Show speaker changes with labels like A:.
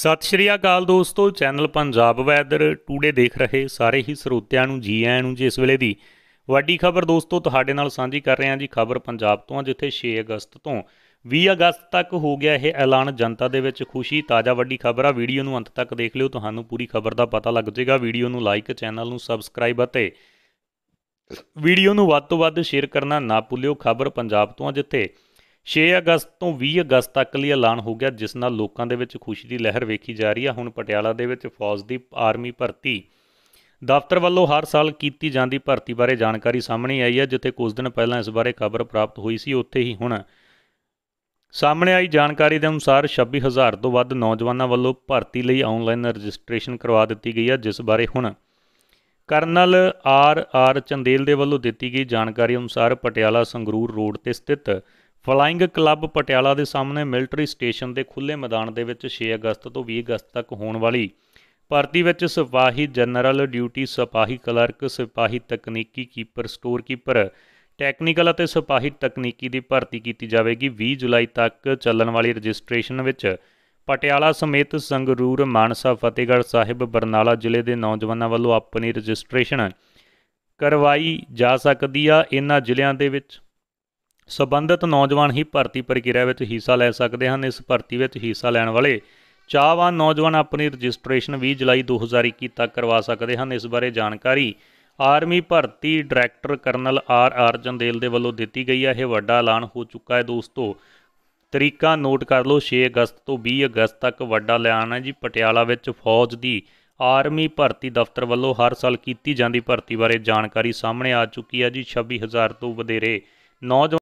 A: ਸਤਿ ਸ਼੍ਰੀ ਅਕਾਲ ਦੋਸਤੋ channel Punjab weather today ਦੇਖ ਰਹੇ ਸਾਰੇ ਹੀ ਸਰੋਤਿਆਂ ਨੂੰ ਜੀ ਆਇਆਂ ਨੂੰ ਜੀ ਇਸ ਵੇਲੇ ਦੀ ਵੱਡੀ ਖਬਰ ਦੋਸਤੋ ਤੁਹਾਡੇ ਨਾਲ ਸਾਂਝੀ ਕਰ ਰਹੇ ਹਾਂ ਜੀ ਖਬਰ ਪੰਜਾਬ ਤੋਂ ਜਿੱਥੇ 6 ਅਗਸਤ ਤੋਂ 20 ਅਗਸਤ ਤੱਕ ਹੋ ਗਿਆ ਇਹ ਐਲਾਨ ਜਨਤਾ ਦੇ ਵਿੱਚ ਖੁਸ਼ੀ ਤਾਜ਼ਾ ਵੱਡੀ ਖਬਰ ਆ ਵੀਡੀਓ ਨੂੰ ਅੰਤ ਤੱਕ ਦੇਖ ਲਿਓ ਤੁਹਾਨੂੰ ਪੂਰੀ ਖਬਰ ਦਾ ਪਤਾ ਲੱਗ ਜਾਏਗਾ ਵੀਡੀਓ ਨੂੰ ਲਾਈਕ ਚੈਨਲ ਨੂੰ ਸਬਸਕ੍ਰਾਈਬ ਅਤੇ ਵੀਡੀਓ ਨੂੰ ਵੱਧ ਤੋਂ ਵੱਧ ਸ਼ੇਅਰ ਕਰਨਾ ਨਾ ਭੁੱਲਿਓ ਖਬਰ ਪੰਜਾਬ ਤੋਂ ਜਿੱਥੇ 6 ਅਗਸਤ ਤੋਂ 20 ਅਗਸਤ ਤੱਕ ਲਈ ਐਲਾਨ ਹੋ ਗਿਆ ਜਿਸ ਨਾਲ ਲੋਕਾਂ ਦੇ ਵਿੱਚ ਖੁਸ਼ੀ ਦੀ ਲਹਿਰ ਵੇਖੀ ਜਾ ਰਹੀ ਹੈ ਹੁਣ ਪਟਿਆਲਾ ਦੇ ਵਿੱਚ ਫੌਜ ਦੀ ਆਰਮੀ ਭਰਤੀ ਦਫ਼ਤਰ ਵੱਲੋਂ ਹਰ ਸਾਲ ਕੀਤੀ ਜਾਂਦੀ ਭਰਤੀ ਬਾਰੇ ਜਾਣਕਾਰੀ ਸਾਹਮਣੇ ਆਈ ਹੈ ਜਿੱਥੇ ਕੁਝ ਦਿਨ ਪਹਿਲਾਂ ਇਸ ਬਾਰੇ ਖਬਰ ਪ੍ਰਾਪਤ ਹੋਈ ਸੀ ਉੱਥੇ ਹੀ ਹੁਣ ਸਾਹਮਣੇ ਆਈ ਜਾਣਕਾਰੀ ਦੇ ਅਨੁਸਾਰ 26000 ਤੋਂ ਵੱਧ ਨੌਜਵਾਨਾਂ ਵੱਲੋਂ ਭਰਤੀ ਲਈ ਆਨਲਾਈਨ ਰਜਿਸਟ੍ਰੇਸ਼ਨ ਕਰਵਾ ਦਿੱਤੀ ਗਈ ਹੈ ਜਿਸ ਬਾਰੇ ਹੁਣ ਕਰਨਲ ਆਰ ਆਰ ਚੰਦੇਲ ਦੇ ਵੱਲੋਂ ਦਿੱਤੀ ਗਈ ਜਾਣਕਾਰੀ ਅਨੁਸਾਰ ਪਟਿਆਲਾ ਸੰਗਰੂਰ ਰੋਡ ਤੇ ਸਥਿਤ ਫਲਾਈਂਗ ਕਲੱਬ ਪਟਿਆਲਾ ਦੇ ਸਾਹਮਣੇ ਮਿਲਟਰੀ ਸਟੇਸ਼ਨ ਦੇ ਖੁੱਲੇ ਮੈਦਾਨ ਦੇ ਵਿੱਚ 6 ਅਗਸਤ ਤੋਂ 20 ਅਗਸਤ ਤੱਕ ਹੋਣ ਵਾਲੀ ਭਰਤੀ ਵਿੱਚ ਸਿਪਾਹੀ ਜਨਰਲ ਡਿਊਟੀ ਸਿਪਾਹੀ ਕਲਰਕ ਸਿਪਾਹੀ ਤਕਨੀਕੀ ਕੀਪਰ ਸਟੋਰ ਕੀਪਰ ਟੈਕਨੀਕਲ ਅਤੇ ਸਿਪਾਹੀ ਤਕਨੀਕੀ ਦੀ ਭਰਤੀ ਕੀਤੀ ਜਾਵੇਗੀ 20 ਜੁਲਾਈ ਤੱਕ ਚੱਲਣ ਵਾਲੀ ਰਜਿਸਟ੍ਰੇਸ਼ਨ ਵਿੱਚ ਪਟਿਆਲਾ ਸਮੇਤ ਸੰਗਰੂਰ ਮਾਨਸਾ ਫਤਿਹਗੜ੍ਹ ਸਾਹਿਬ ਬਰਨਾਲਾ ਜ਼ਿਲ੍ਹੇ ਦੇ ਨੌਜਵਾਨਾਂ ਵੱਲੋਂ ਆਪਣੀ ਰਜਿਸਟ੍ਰੇਸ਼ਨ ਕਰਵਾਈ ਜਾ ਸਕਦੀ ਆ ਇਹਨਾਂ ਜ਼ਿਲ੍ਹਿਆਂ ਦੇ ਵਿੱਚ ਸਬੰਧਤ ਨੌਜਵਾਨ ਹੀ ਭਰਤੀ ਪ੍ਰਕਿਰਿਆ ਵਿੱਚ ਹਿੱਸਾ ਲੈ ਸਕਦੇ ਹਨ ਇਸ ਭਰਤੀ ਵਿੱਚ ਹਿੱਸਾ ਲੈਣ ਵਾਲੇ ਚਾਹਵਾਨ ਨੌਜਵਾਨ ਆਪਣੀ ਰਜਿਸਟ੍ਰੇਸ਼ਨ 20 ਜੁਲਾਈ 2021 ਤੱਕ ਕਰਵਾ ਸਕਦੇ ਹਨ ਇਸ ਬਾਰੇ ਜਾਣਕਾਰੀ ਆਰਮੀ ਭਰਤੀ director colonel R R Jandel ਦੇ ਵੱਲੋਂ ਦਿੱਤੀ ਗਈ ਹੈ ਇਹ ਵੱਡਾ ਐਲਾਨ ਹੋ ਚੁੱਕਾ ਹੈ ਦੋਸਤੋ ਤਰੀਕਾ ਨੋਟ ਕਰ ਲਓ 6 ਅਗਸਤ ਤੋਂ 20 ਅਗਸਤ ਤੱਕ ਵੱਡਾ ਐਲਾਨ ਹੈ ਜੀ ਪਟਿਆਲਾ ਵਿੱਚ ਫੌਜ ਦੀ ਆਰਮੀ ਭਰਤੀ ਦਫ਼ਤਰ ਵੱਲੋਂ ਹਰ ਸਾਲ ਕੀਤੀ ਜਾਂਦੀ ਭਰਤੀ ਬਾਰੇ ਜਾਣਕਾਰੀ ਸਾਹਮਣੇ ਆ ਚੁੱਕੀ ਹੈ ਜੀ 26000 ਤੋਂ ਵਧੇਰੇ ਨੌਜਵਾਨ